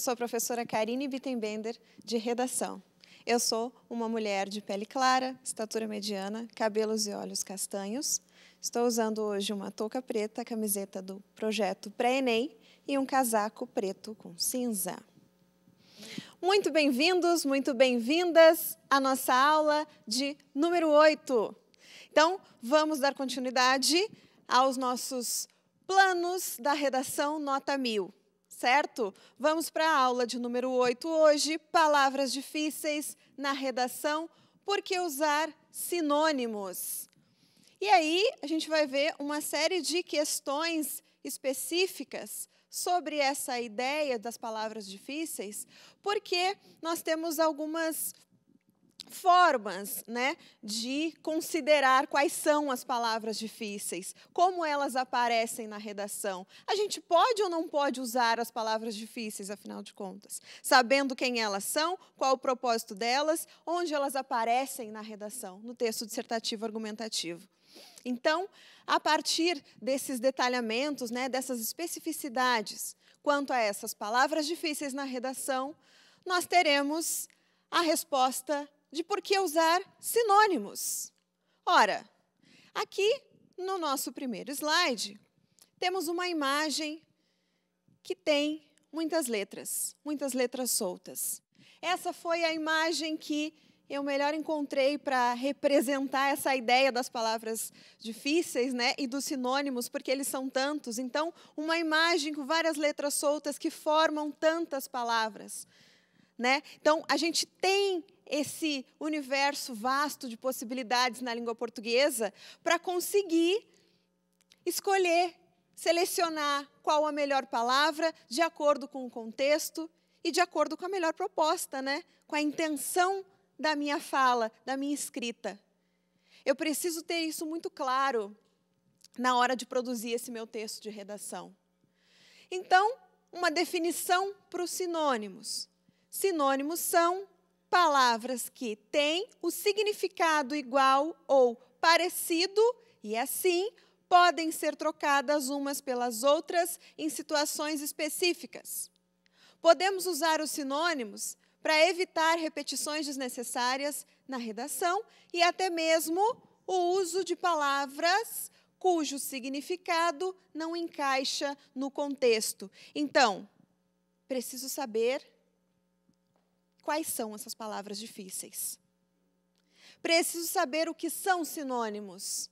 Eu sou a professora Karine Bittenbender, de redação. Eu sou uma mulher de pele clara, estatura mediana, cabelos e olhos castanhos. Estou usando hoje uma touca preta, camiseta do projeto Pré-ENEM e um casaco preto com cinza. Muito bem-vindos, muito bem-vindas à nossa aula de número 8. Então, vamos dar continuidade aos nossos planos da redação Nota 1000 certo? Vamos para a aula de número 8 hoje, palavras difíceis na redação, por que usar sinônimos? E aí, a gente vai ver uma série de questões específicas sobre essa ideia das palavras difíceis, porque nós temos algumas formas né, de considerar quais são as palavras difíceis, como elas aparecem na redação. A gente pode ou não pode usar as palavras difíceis, afinal de contas, sabendo quem elas são, qual o propósito delas, onde elas aparecem na redação, no texto dissertativo argumentativo. Então, a partir desses detalhamentos, né, dessas especificidades quanto a essas palavras difíceis na redação, nós teremos a resposta de por que usar sinônimos. Ora, aqui no nosso primeiro slide, temos uma imagem que tem muitas letras, muitas letras soltas. Essa foi a imagem que eu melhor encontrei para representar essa ideia das palavras difíceis, né, e dos sinônimos, porque eles são tantos. Então, uma imagem com várias letras soltas que formam tantas palavras, né? Então, a gente tem esse universo vasto de possibilidades na língua portuguesa para conseguir escolher, selecionar qual a melhor palavra de acordo com o contexto e de acordo com a melhor proposta, né? com a intenção da minha fala, da minha escrita. Eu preciso ter isso muito claro na hora de produzir esse meu texto de redação. Então, uma definição para os sinônimos. Sinônimos são palavras que têm o significado igual ou parecido e assim podem ser trocadas umas pelas outras em situações específicas. Podemos usar os sinônimos para evitar repetições desnecessárias na redação e até mesmo o uso de palavras cujo significado não encaixa no contexto. Então, preciso saber Quais são essas palavras difíceis? Preciso saber o que são sinônimos.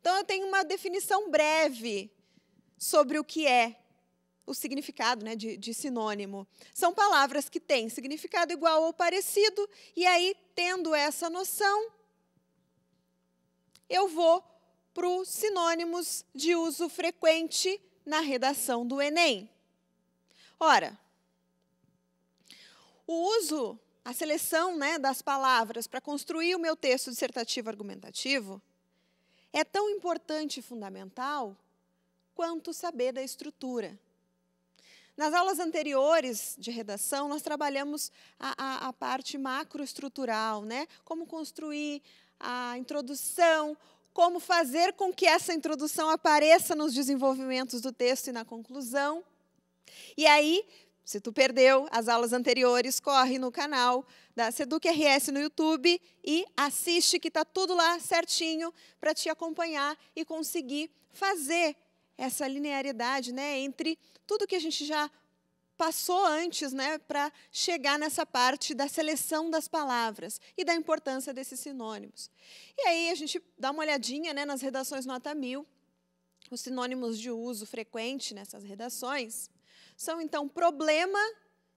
Então, eu tenho uma definição breve sobre o que é o significado né, de, de, sinônimo. São palavras que têm significado igual ou parecido, e aí, tendo essa noção, eu vou para os sinônimos de uso frequente na redação do Enem. Ora, o uso, a seleção né, das palavras para construir o meu texto dissertativo argumentativo é tão importante e fundamental quanto saber da estrutura. Nas aulas anteriores de redação, nós trabalhamos a, a, a parte macroestrutural, né? como construir a introdução, como fazer com que essa introdução apareça nos desenvolvimentos do texto e na conclusão. E aí, se tu perdeu as aulas anteriores, corre no canal da Seduc RS no YouTube e assiste que está tudo lá certinho para te acompanhar e conseguir fazer essa linearidade, né, entre tudo que a gente já passou antes, né, para chegar nessa parte da seleção das palavras e da importância desses sinônimos. E aí a gente dá uma olhadinha, né, nas redações nota mil, os sinônimos de uso frequente nessas redações são então problema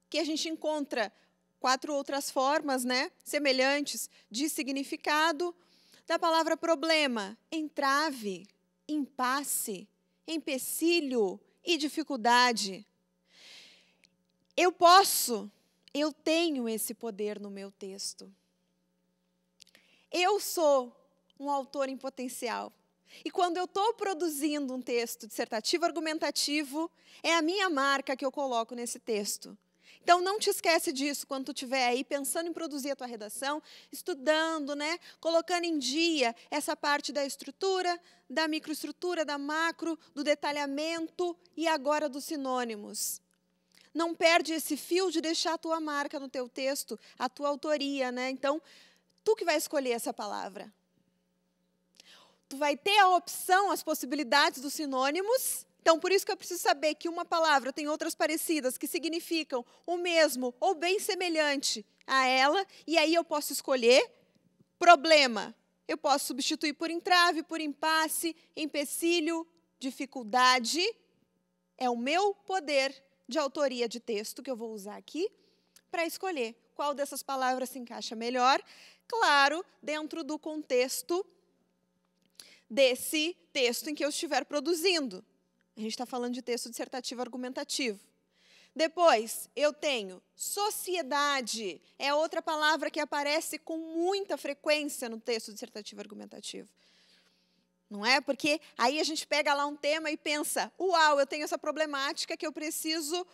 que a gente encontra quatro outras formas, né, semelhantes de significado da palavra problema, entrave, impasse, empecilho e dificuldade. Eu posso, eu tenho esse poder no meu texto. Eu sou um autor em potencial. E quando eu estou produzindo um texto dissertativo argumentativo, é a minha marca que eu coloco nesse texto. Então não te esquece disso quando tu estiver aí pensando em produzir a tua redação, estudando, né, colocando em dia essa parte da estrutura, da microestrutura, da macro, do detalhamento e agora dos sinônimos. Não perde esse fio de deixar a tua marca no teu texto, a tua autoria, né? Então, tu que vai escolher essa palavra tu vai ter a opção, as possibilidades dos sinônimos. Então, por isso que eu preciso saber que uma palavra tem outras parecidas que significam o mesmo ou bem semelhante a ela, e aí eu posso escolher problema. Eu posso substituir por entrave, por impasse, empecilho, dificuldade. É o meu poder de autoria de texto que eu vou usar aqui para escolher qual dessas palavras se encaixa melhor, claro, dentro do contexto desse texto em que eu estiver produzindo. A gente está falando de texto dissertativo argumentativo. Depois, eu tenho sociedade, é outra palavra que aparece com muita frequência no texto dissertativo argumentativo. Não é? Porque aí a gente pega lá um tema e pensa: uau, eu tenho essa problemática que eu preciso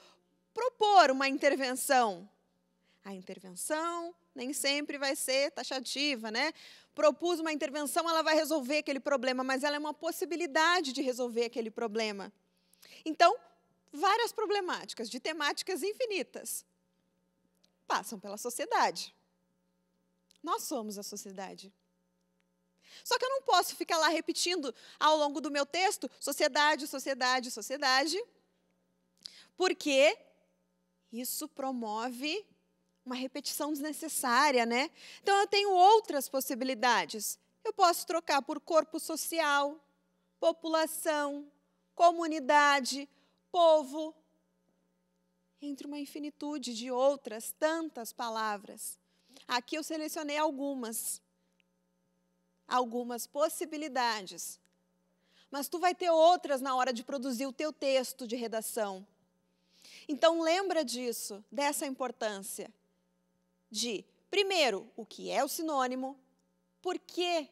propor uma intervenção. A intervenção nem sempre vai ser taxativa, né? propus uma intervenção, ela vai resolver aquele problema, mas ela é uma possibilidade de resolver aquele problema. Então, várias problemáticas de temáticas infinitas passam pela sociedade. Nós somos a sociedade. Só que eu não posso ficar lá repetindo ao longo do meu texto sociedade, sociedade, sociedade, porque isso promove uma repetição desnecessária, né? Então eu tenho outras possibilidades. Eu posso trocar por corpo social, população, comunidade, povo, entre uma infinitude de outras tantas palavras. Aqui eu selecionei algumas, algumas possibilidades. Mas tu vai ter outras na hora de produzir o teu texto de redação. Então lembra disso, dessa importância de, primeiro, o que é o sinônimo, por que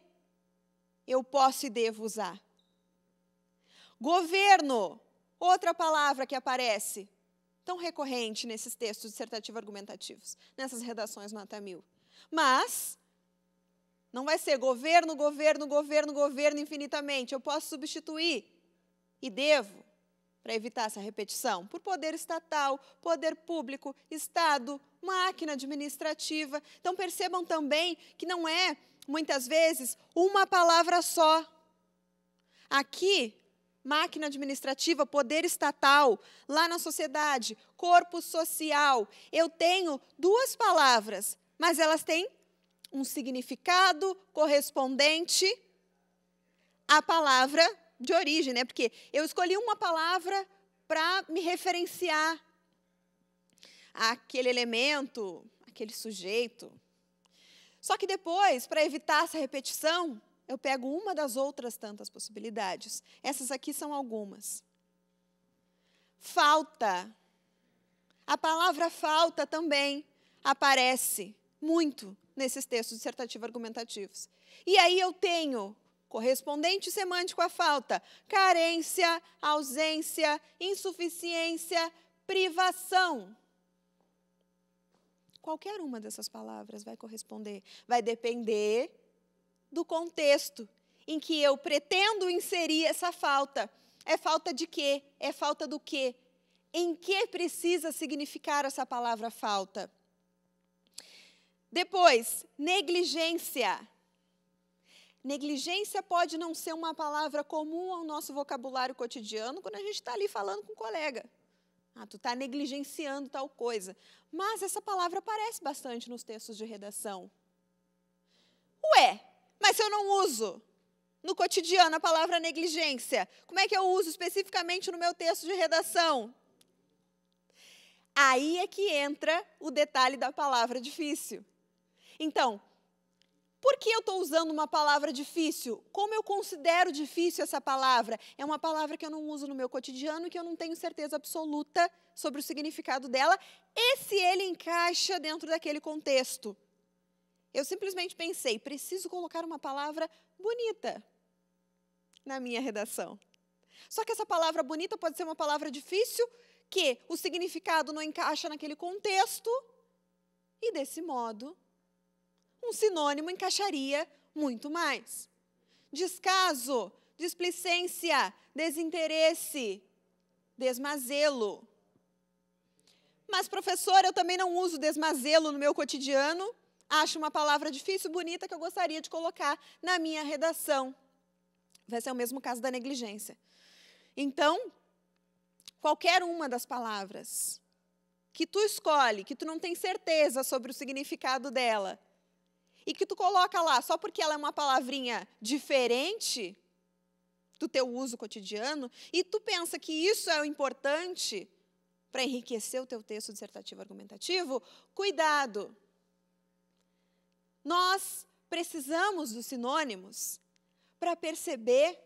eu posso e devo usar. Governo, outra palavra que aparece, tão recorrente nesses textos dissertativo-argumentativos, nessas redações nota mil. Mas, não vai ser governo, governo, governo, governo infinitamente. Eu posso substituir e devo para evitar essa repetição? Por poder estatal, poder público, Estado, máquina administrativa. Então percebam também que não é, muitas vezes, uma palavra só. Aqui, máquina administrativa, poder estatal, lá na sociedade, corpo social. Eu tenho duas palavras, mas elas têm um significado correspondente à palavra de origem, né? Porque eu escolhi uma palavra para me referenciar aquele elemento, aquele sujeito. Só que depois, para evitar essa repetição, eu pego uma das outras tantas possibilidades. Essas aqui são algumas. Falta. A palavra falta também aparece muito nesses textos dissertativos argumentativos. E aí eu tenho correspondente semântico à falta, carência, ausência, insuficiência, privação. Qualquer uma dessas palavras vai corresponder, vai depender do contexto em que eu pretendo inserir essa falta. É falta de quê? É falta do quê? Em que precisa significar essa palavra falta? Depois, negligência. Negligência pode não ser uma palavra comum ao nosso vocabulário cotidiano quando a gente está ali falando com um colega. Ah, tu está negligenciando tal coisa. Mas essa palavra aparece bastante nos textos de redação. Ué, mas se eu não uso no cotidiano a palavra negligência, como é que eu uso especificamente no meu texto de redação? Aí é que entra o detalhe da palavra difícil. Então, por que eu estou usando uma palavra difícil? Como eu considero difícil essa palavra? É uma palavra que eu não uso no meu cotidiano e que eu não tenho certeza absoluta sobre o significado dela e se ele encaixa dentro daquele contexto. Eu simplesmente pensei, preciso colocar uma palavra bonita na minha redação. Só que essa palavra bonita pode ser uma palavra difícil, que o significado não encaixa naquele contexto, e desse modo um sinônimo encaixaria muito mais. Descaso, displicência, desinteresse, desmazelo. Mas, professor, eu também não uso desmazelo no meu cotidiano. Acho uma palavra difícil, e bonita, que eu gostaria de colocar na minha redação. Vai ser o mesmo caso da negligência. Então, qualquer uma das palavras que tu escolhe, que tu não tem certeza sobre o significado dela, e que tu coloca lá só porque ela é uma palavrinha diferente do teu uso cotidiano e tu pensa que isso é o importante para enriquecer o teu texto dissertativo argumentativo, cuidado. Nós precisamos dos sinônimos para perceber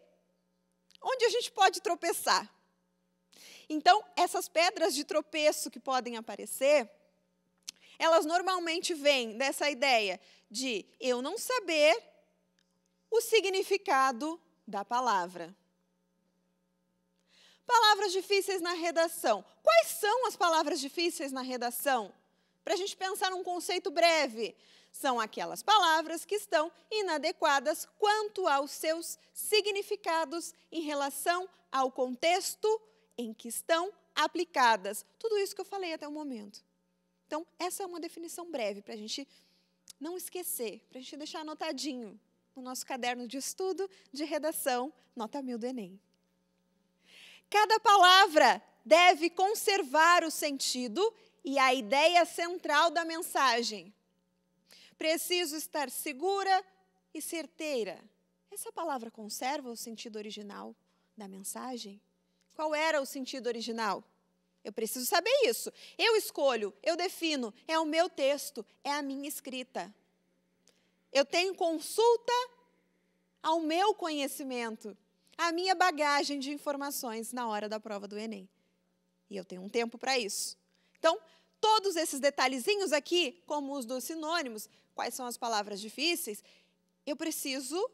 onde a gente pode tropeçar. Então, essas pedras de tropeço que podem aparecer, elas normalmente vêm dessa ideia de eu não saber o significado da palavra. Palavras difíceis na redação. Quais são as palavras difíceis na redação? Para a gente pensar num conceito breve, são aquelas palavras que estão inadequadas quanto aos seus significados em relação ao contexto em que estão aplicadas. Tudo isso que eu falei até o momento. Então, essa é uma definição breve para a gente não esquecer, para a gente deixar anotadinho no nosso caderno de estudo de redação, nota mil do Enem. Cada palavra deve conservar o sentido e a ideia central da mensagem. Preciso estar segura e certeira. Essa palavra conserva o sentido original da mensagem? Qual era o sentido original? Eu preciso saber isso. Eu escolho, eu defino, é o meu texto, é a minha escrita. Eu tenho consulta ao meu conhecimento, à minha bagagem de informações na hora da prova do Enem. E eu tenho um tempo para isso. Então, todos esses detalhezinhos aqui, como os dos sinônimos, quais são as palavras difíceis, eu preciso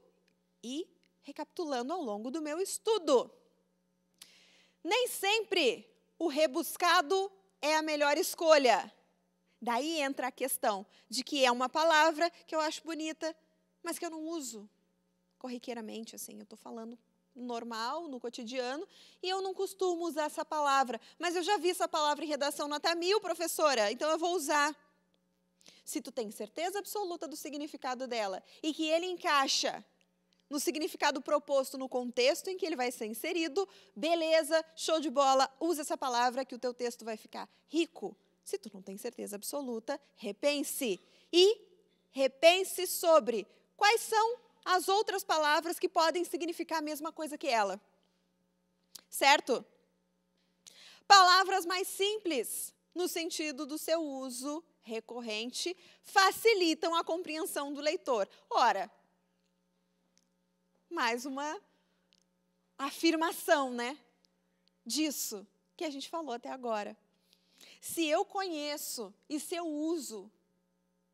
ir recapitulando ao longo do meu estudo. Nem sempre o rebuscado é a melhor escolha. Daí entra a questão de que é uma palavra que eu acho bonita, mas que eu não uso corriqueiramente, assim, eu estou falando normal, no cotidiano, e eu não costumo usar essa palavra, mas eu já vi essa palavra em redação nota mil, professora, então eu vou usar. Se tu tem certeza absoluta do significado dela e que ele encaixa no significado proposto no contexto em que ele vai ser inserido. Beleza, show de bola, usa essa palavra que o teu texto vai ficar rico. Se tu não tem certeza absoluta, repense e repense sobre quais são as outras palavras que podem significar a mesma coisa que ela. Certo? Palavras mais simples, no sentido do seu uso recorrente, facilitam a compreensão do leitor. Ora, mais uma afirmação, né? Disso que a gente falou até agora. Se eu conheço e se eu uso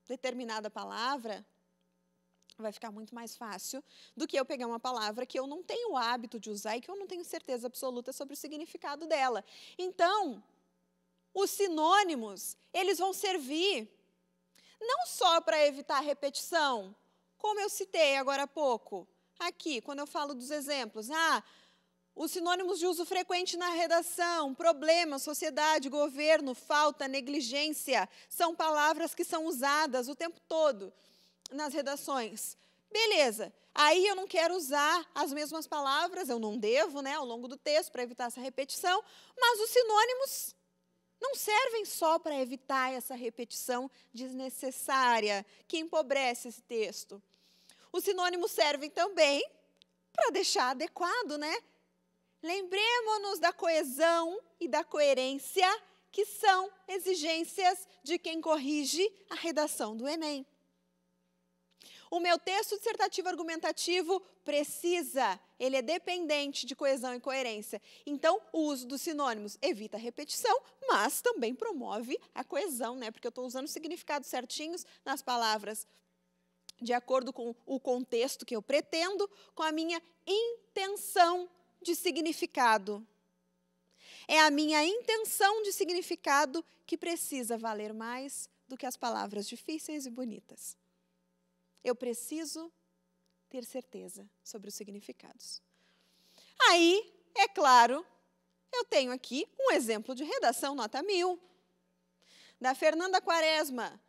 determinada palavra, vai ficar muito mais fácil do que eu pegar uma palavra que eu não tenho o hábito de usar e que eu não tenho certeza absoluta sobre o significado dela. Então, os sinônimos, eles vão servir não só para evitar repetição, como eu citei agora há pouco, aqui, quando eu falo dos exemplos, ah, os sinônimos de uso frequente na redação, problema, sociedade, governo, falta, negligência, são palavras que são usadas o tempo todo nas redações. Beleza, aí eu não quero usar as mesmas palavras, eu não devo, né, ao longo do texto, para evitar essa repetição, mas os sinônimos não servem só para evitar essa repetição desnecessária que empobrece esse texto. Os sinônimos servem também para deixar adequado, né? Lembremos-nos da coesão e da coerência, que são exigências de quem corrige a redação do Enem. O meu texto dissertativo argumentativo precisa, ele é dependente de coesão e coerência. Então, o uso dos sinônimos evita a repetição, mas também promove a coesão, né? Porque eu estou usando significados certinhos nas palavras de acordo com o contexto que eu pretendo, com a minha intenção de significado. É a minha intenção de significado que precisa valer mais do que as palavras difíceis e bonitas. Eu preciso ter certeza sobre os significados. Aí, é claro, eu tenho aqui um exemplo de redação nota mil, da Fernanda Quaresma,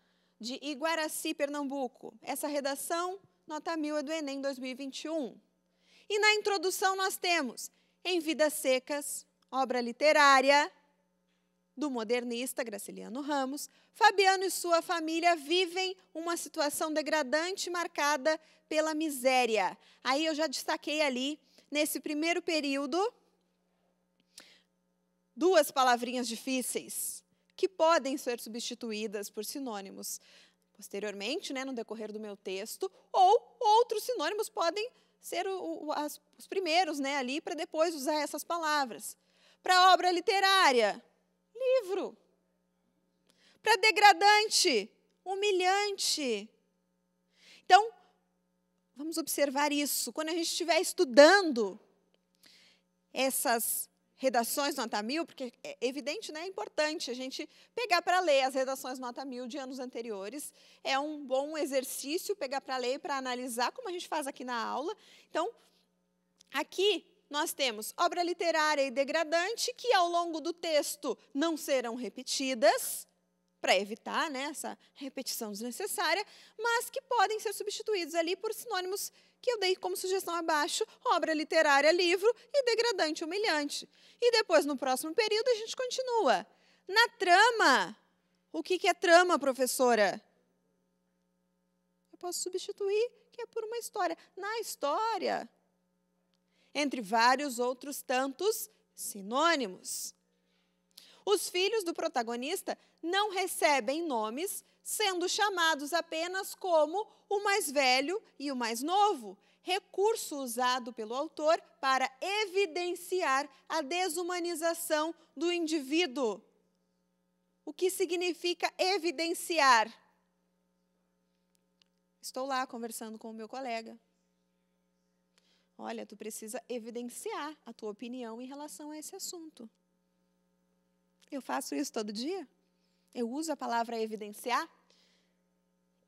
de Iguaraci, Pernambuco. Essa redação, nota mil, é do Enem 2021. E na introdução nós temos Em Vidas Secas, obra literária do modernista Graciliano Ramos, Fabiano e sua família vivem uma situação degradante marcada pela miséria. Aí eu já destaquei ali, nesse primeiro período, duas palavrinhas difíceis: que podem ser substituídas por sinônimos posteriormente, né, no decorrer do meu texto, ou outros sinônimos podem ser o, o, as, os primeiros né, ali para depois usar essas palavras. Para obra literária, livro. Para degradante, humilhante. Então, vamos observar isso. Quando a gente estiver estudando essas redações nota mil, porque é evidente, né, é importante a gente pegar para ler as redações nota mil de anos anteriores. É um bom exercício pegar para ler para analisar, como a gente faz aqui na aula. Então, aqui nós temos obra literária e degradante que ao longo do texto não serão repetidas para evitar né, essa repetição desnecessária, mas que podem ser substituídos ali por sinônimos que eu dei como sugestão abaixo, obra literária, livro e degradante, humilhante. E depois, no próximo período, a gente continua. Na trama, o que, é trama, professora? Eu posso substituir que é por uma história. Na história, entre vários outros tantos sinônimos. Os filhos do protagonista não recebem nomes sendo chamados apenas como o mais velho e o mais novo, recurso usado pelo autor para evidenciar a desumanização do indivíduo. O que significa evidenciar? Estou lá conversando com o meu colega. Olha, tu precisa evidenciar a tua opinião em relação a esse assunto. Eu faço isso todo dia? Eu uso a palavra evidenciar?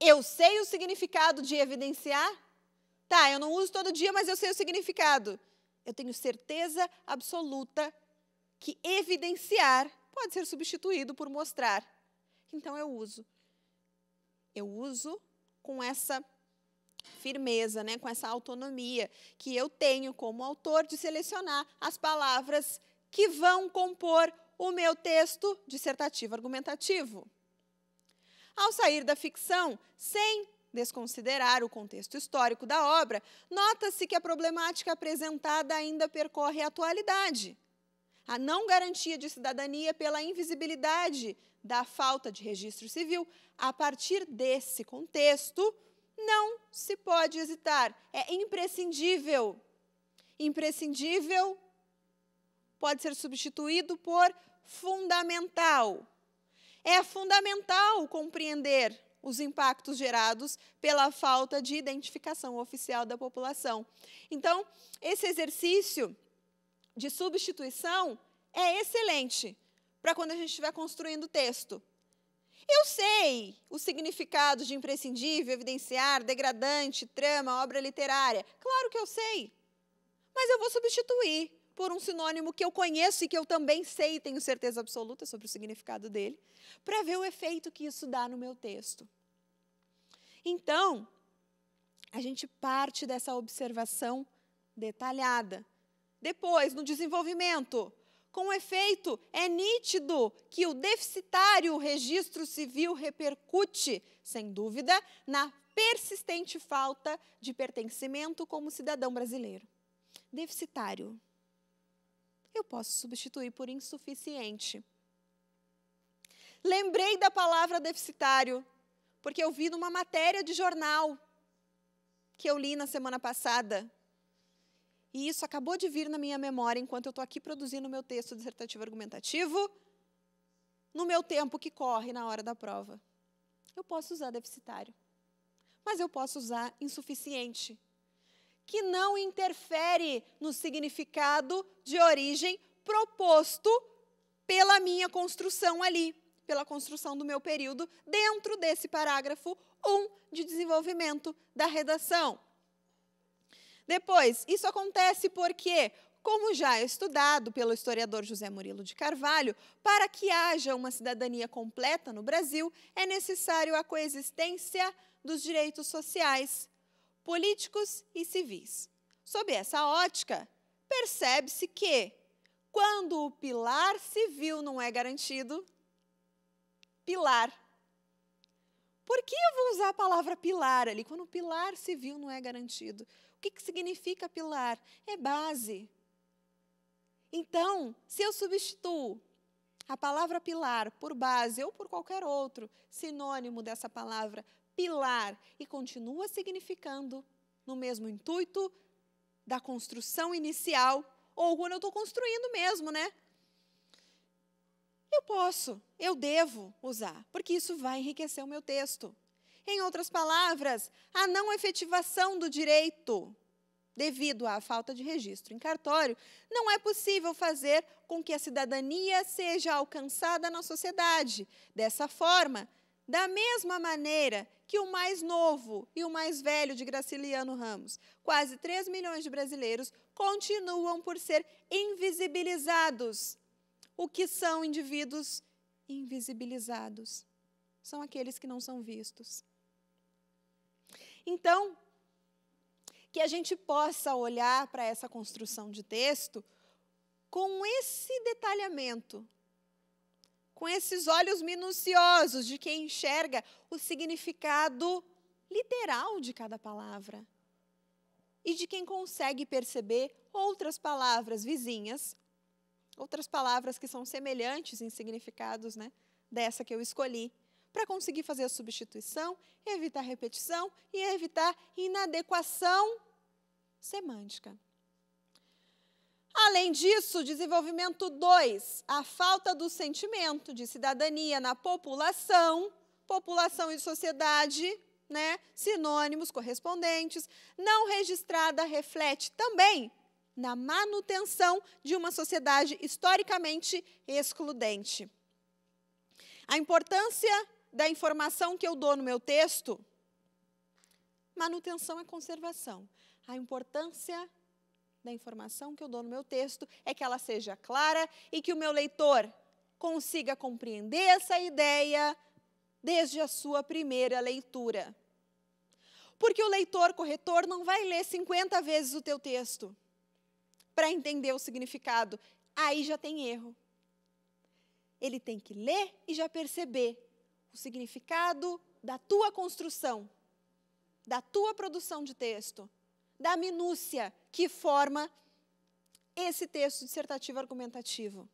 Eu sei o significado de evidenciar? Tá, eu não uso todo dia, mas eu sei o significado. Eu tenho certeza absoluta que evidenciar pode ser substituído por mostrar. Então eu uso. Eu uso com essa firmeza, né, com essa autonomia que eu tenho como autor de selecionar as palavras que vão compor o meu texto dissertativo argumentativo. Ao sair da ficção, sem desconsiderar o contexto histórico da obra, nota-se que a problemática apresentada ainda percorre a atualidade. A não garantia de cidadania pela invisibilidade da falta de registro civil, a partir desse contexto, não se pode hesitar, é imprescindível. Imprescindível pode ser substituído por fundamental. É fundamental compreender os impactos gerados pela falta de identificação oficial da população. Então, esse exercício de substituição é excelente para quando a gente estiver construindo o texto. Eu sei o significado de imprescindível, evidenciar, degradante, trama, obra literária. Claro que eu sei. Mas eu vou substituir por um sinônimo que eu conheço e que eu também sei e tenho certeza absoluta sobre o significado dele, para ver o efeito que isso dá no meu texto. Então, a gente parte dessa observação detalhada. Depois, no desenvolvimento, com efeito, é nítido que o deficitário registro civil repercute, sem dúvida, na persistente falta de pertencimento como cidadão brasileiro. Deficitário eu posso substituir por insuficiente. Lembrei da palavra deficitário, porque eu vi numa matéria de jornal que eu li na semana passada. E isso acabou de vir na minha memória enquanto eu estou aqui produzindo o meu texto dissertativo argumentativo, no meu tempo que corre na hora da prova. Eu posso usar deficitário, mas eu posso usar insuficiente que não interfere no significado de origem proposto pela minha construção ali, pela construção do meu período, dentro desse parágrafo 1 de desenvolvimento da redação. Depois, isso acontece porque, como já é estudado pelo historiador José Murilo de Carvalho, para que haja uma cidadania completa no Brasil, é necessário a coexistência dos direitos sociais políticos e civis. Sob essa ótica, percebe-se que, quando o pilar civil não é garantido, pilar. Por que eu vou usar a palavra pilar ali, quando o pilar civil não é garantido? O que, que significa pilar? É base. Então, se eu substituo a palavra pilar por base ou por qualquer outro sinônimo dessa palavra pilar e continua significando no mesmo intuito da construção inicial ou quando eu estou construindo mesmo, né? Eu posso, eu devo usar, porque isso vai enriquecer o meu texto. Em outras palavras, a não efetivação do direito devido à falta de registro em cartório, não é possível fazer com que a cidadania seja alcançada na sociedade. Dessa forma, da mesma maneira que o mais novo e o mais velho de Graciliano Ramos. Quase 3 milhões de brasileiros continuam por ser invisibilizados. O que são indivíduos invisibilizados? São aqueles que não são vistos. Então, que a gente possa olhar para essa construção de texto com esse detalhamento, com esses olhos minuciosos de quem enxerga o significado literal de cada palavra e de quem consegue perceber outras palavras vizinhas, outras palavras que são semelhantes em significados né, dessa que eu escolhi, para conseguir fazer a substituição, evitar repetição e evitar inadequação semântica. Além disso, desenvolvimento 2, a falta do sentimento de cidadania na população, população e sociedade, né, sinônimos correspondentes, não registrada reflete também na manutenção de uma sociedade historicamente excludente. A importância da informação que eu dou no meu texto, manutenção é conservação. A importância da informação que eu dou no meu texto é que ela seja clara e que o meu leitor consiga compreender essa ideia desde a sua primeira leitura. Porque o leitor corretor não vai ler 50 vezes o teu texto para entender o significado. Aí já tem erro. Ele tem que ler e já perceber o significado da tua construção, da tua produção de texto, da minúcia que forma esse texto dissertativo argumentativo.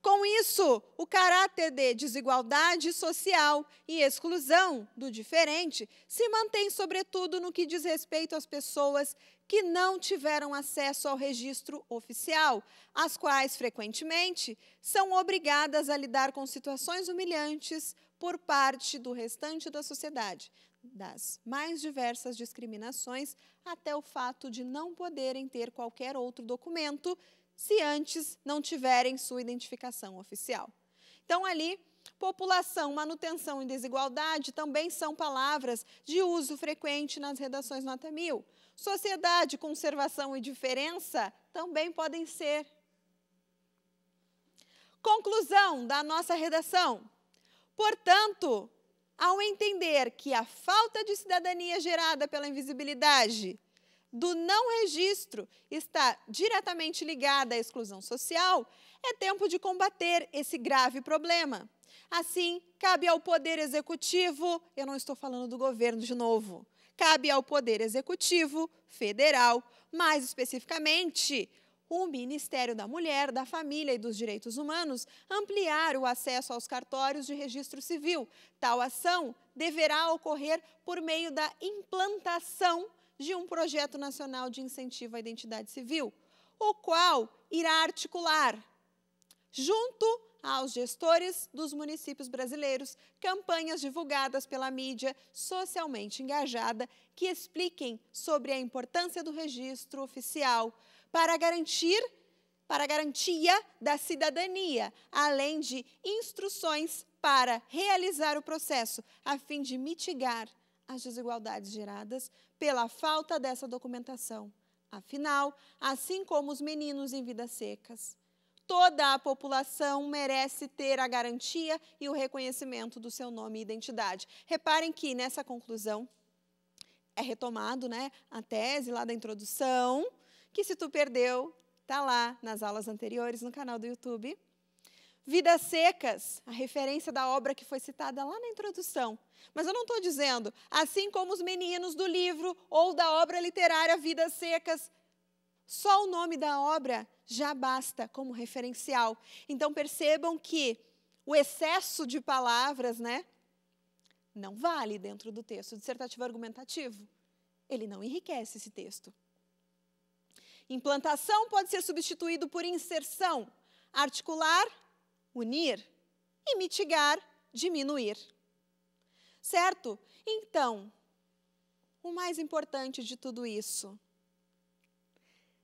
Com isso, o caráter de desigualdade social e exclusão do diferente se mantém, sobretudo, no que diz respeito às pessoas que não tiveram acesso ao registro oficial, as quais, frequentemente, são obrigadas a lidar com situações humilhantes por parte do restante da sociedade das mais diversas discriminações, até o fato de não poderem ter qualquer outro documento se antes não tiverem sua identificação oficial. Então, ali, população, manutenção e desigualdade também são palavras de uso frequente nas redações nota mil. Sociedade, conservação e diferença também podem ser. Conclusão da nossa redação. Portanto, ao entender que a falta de cidadania gerada pela invisibilidade do não registro está diretamente ligada à exclusão social, é tempo de combater esse grave problema. Assim, cabe ao Poder Executivo, eu não estou falando do governo de novo, cabe ao Poder Executivo Federal, mais especificamente o Ministério da Mulher, da Família e dos Direitos Humanos ampliar o acesso aos cartórios de registro civil. Tal ação deverá ocorrer por meio da implantação de um projeto nacional de incentivo à identidade civil, o qual irá articular, junto aos gestores dos municípios brasileiros campanhas divulgadas pela mídia socialmente engajada que expliquem sobre a importância do registro oficial, para garantir para garantia da cidadania, além de instruções para realizar o processo, a fim de mitigar as desigualdades geradas pela falta dessa documentação. Afinal, assim como os meninos em vidas secas, toda a população merece ter a garantia e o reconhecimento do seu nome e identidade. Reparem que nessa conclusão é retomado, né, a tese lá da introdução, que se tu perdeu, tá lá nas aulas anteriores no canal do YouTube. Vidas Secas, a referência da obra que foi citada lá na introdução. Mas eu não estou dizendo, assim como os meninos do livro ou da obra literária Vidas Secas, só o nome da obra já basta como referencial. Então percebam que o excesso de palavras, né, não vale dentro do texto dissertativo argumentativo. Ele não enriquece esse texto. Implantação pode ser substituído por inserção, articular, unir e mitigar, diminuir. Certo? Então, o mais importante de tudo isso,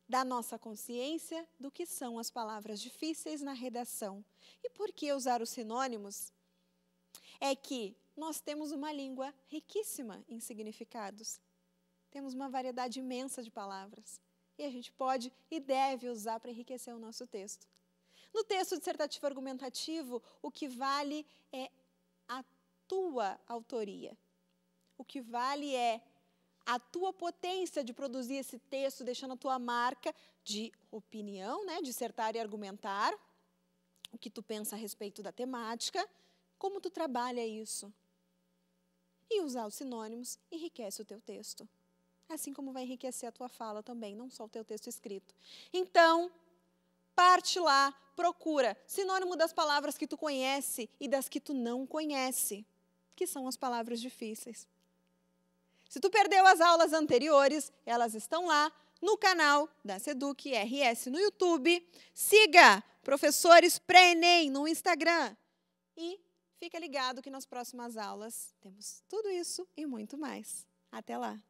da nossa consciência do que são as palavras difíceis na redação e por que usar os sinônimos, é que nós temos uma língua riquíssima em significados. Temos uma variedade imensa de palavras e a gente pode e deve usar para enriquecer o nosso texto. No texto dissertativo argumentativo, o que vale é a tua autoria. O que vale é a tua potência de produzir esse texto, deixando a tua marca de opinião, né, dissertar e argumentar, o que tu pensa a respeito da temática, como tu trabalha isso. E usar os sinônimos enriquece o teu texto assim como vai enriquecer a tua fala também, não só o teu texto escrito. Então, parte lá, procura sinônimo das palavras que tu conhece e das que tu não conhece, que são as palavras difíceis. Se tu perdeu as aulas anteriores, elas estão lá no canal da Seduc RS no YouTube. Siga professores pré-ENEM no Instagram e fica ligado que nas próximas aulas temos tudo isso e muito mais. Até lá!